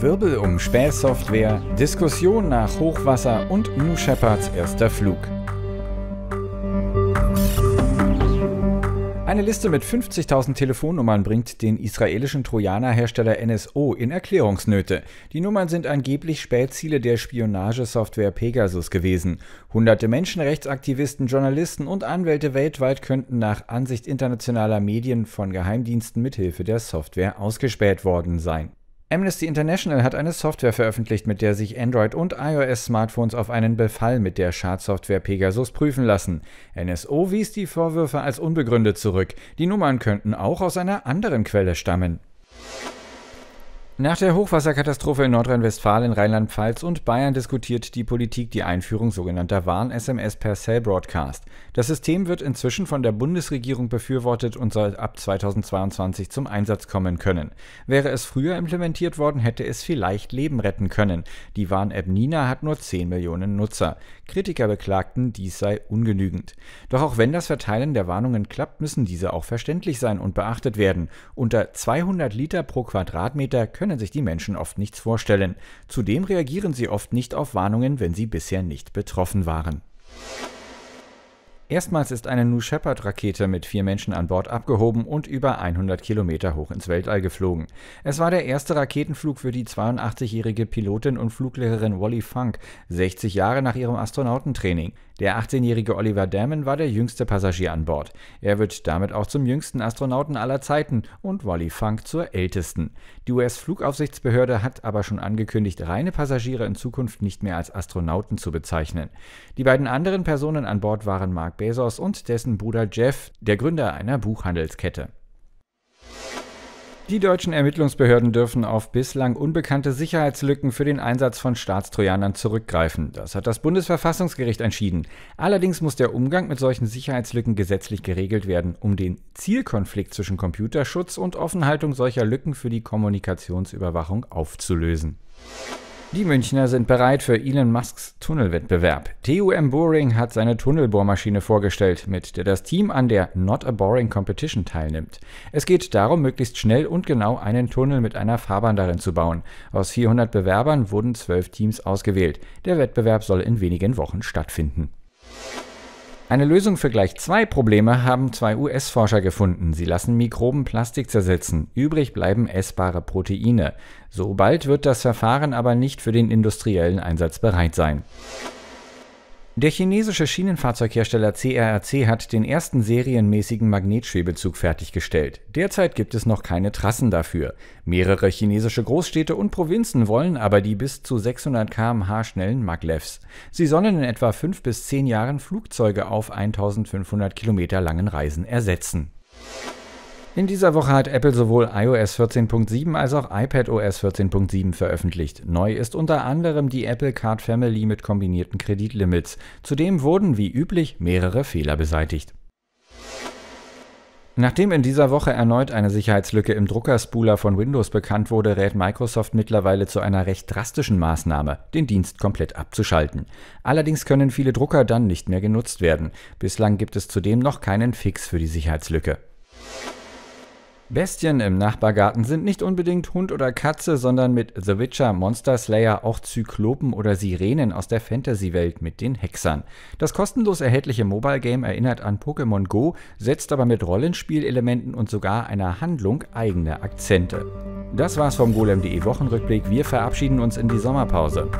Wirbel um Spähsoftware, Diskussion nach Hochwasser und New Shepards erster Flug. Eine Liste mit 50.000 Telefonnummern bringt den israelischen Trojanerhersteller NSO in Erklärungsnöte. Die Nummern sind angeblich Spätziele der Spionagesoftware Pegasus gewesen. Hunderte Menschenrechtsaktivisten, Journalisten und Anwälte weltweit könnten nach Ansicht internationaler Medien von Geheimdiensten mithilfe der Software ausgespäht worden sein. Amnesty International hat eine Software veröffentlicht, mit der sich Android- und iOS-Smartphones auf einen Befall mit der Schadsoftware Pegasus prüfen lassen. NSO wies die Vorwürfe als unbegründet zurück. Die Nummern könnten auch aus einer anderen Quelle stammen. Nach der Hochwasserkatastrophe in Nordrhein-Westfalen, Rheinland-Pfalz und Bayern diskutiert die Politik die Einführung sogenannter Warn-SMS per Cell-Broadcast. Das System wird inzwischen von der Bundesregierung befürwortet und soll ab 2022 zum Einsatz kommen können. Wäre es früher implementiert worden, hätte es vielleicht Leben retten können. Die Warn-App Nina hat nur 10 Millionen Nutzer. Kritiker beklagten, dies sei ungenügend. Doch auch wenn das Verteilen der Warnungen klappt, müssen diese auch verständlich sein und beachtet werden. Unter 200 Liter pro Quadratmeter können können sich die Menschen oft nichts vorstellen. Zudem reagieren sie oft nicht auf Warnungen, wenn sie bisher nicht betroffen waren. Erstmals ist eine New Shepard-Rakete mit vier Menschen an Bord abgehoben und über 100 Kilometer hoch ins Weltall geflogen. Es war der erste Raketenflug für die 82-jährige Pilotin und Fluglehrerin Wally Funk, 60 Jahre nach ihrem Astronautentraining. Der 18-jährige Oliver Damon war der jüngste Passagier an Bord. Er wird damit auch zum jüngsten Astronauten aller Zeiten und Wally Funk zur ältesten. Die US-Flugaufsichtsbehörde hat aber schon angekündigt, reine Passagiere in Zukunft nicht mehr als Astronauten zu bezeichnen. Die beiden anderen Personen an Bord waren Mark Bezos und dessen Bruder Jeff, der Gründer einer Buchhandelskette. Die deutschen Ermittlungsbehörden dürfen auf bislang unbekannte Sicherheitslücken für den Einsatz von Staatstrojanern zurückgreifen. Das hat das Bundesverfassungsgericht entschieden. Allerdings muss der Umgang mit solchen Sicherheitslücken gesetzlich geregelt werden, um den Zielkonflikt zwischen Computerschutz und Offenhaltung solcher Lücken für die Kommunikationsüberwachung aufzulösen. Die Münchner sind bereit für Elon Musks Tunnelwettbewerb. TUM Boring hat seine Tunnelbohrmaschine vorgestellt, mit der das Team an der Not a Boring Competition teilnimmt. Es geht darum, möglichst schnell und genau einen Tunnel mit einer Fahrbahn darin zu bauen. Aus 400 Bewerbern wurden 12 Teams ausgewählt. Der Wettbewerb soll in wenigen Wochen stattfinden. Eine Lösung für gleich zwei Probleme haben zwei US-Forscher gefunden. Sie lassen Mikroben Plastik zersetzen. Übrig bleiben essbare Proteine. Sobald wird das Verfahren aber nicht für den industriellen Einsatz bereit sein. Der chinesische Schienenfahrzeughersteller CRRC hat den ersten serienmäßigen Magnetschwebezug fertiggestellt. Derzeit gibt es noch keine Trassen dafür. Mehrere chinesische Großstädte und Provinzen wollen aber die bis zu 600 km/h schnellen Maglevs. Sie sollen in etwa fünf bis zehn Jahren Flugzeuge auf 1500 km langen Reisen ersetzen. In dieser Woche hat Apple sowohl iOS 14.7 als auch iPadOS 14.7 veröffentlicht. Neu ist unter anderem die Apple Card Family mit kombinierten Kreditlimits. Zudem wurden wie üblich mehrere Fehler beseitigt. Nachdem in dieser Woche erneut eine Sicherheitslücke im Druckerspuler von Windows bekannt wurde, rät Microsoft mittlerweile zu einer recht drastischen Maßnahme, den Dienst komplett abzuschalten. Allerdings können viele Drucker dann nicht mehr genutzt werden. Bislang gibt es zudem noch keinen Fix für die Sicherheitslücke. Bestien im Nachbargarten sind nicht unbedingt Hund oder Katze, sondern mit The Witcher, Monster Slayer auch Zyklopen oder Sirenen aus der Fantasy-Welt mit den Hexern. Das kostenlos erhältliche Mobile-Game erinnert an Pokémon Go, setzt aber mit Rollenspielelementen und sogar einer Handlung eigene Akzente. Das war's vom Golem.de Wochenrückblick. Wir verabschieden uns in die Sommerpause.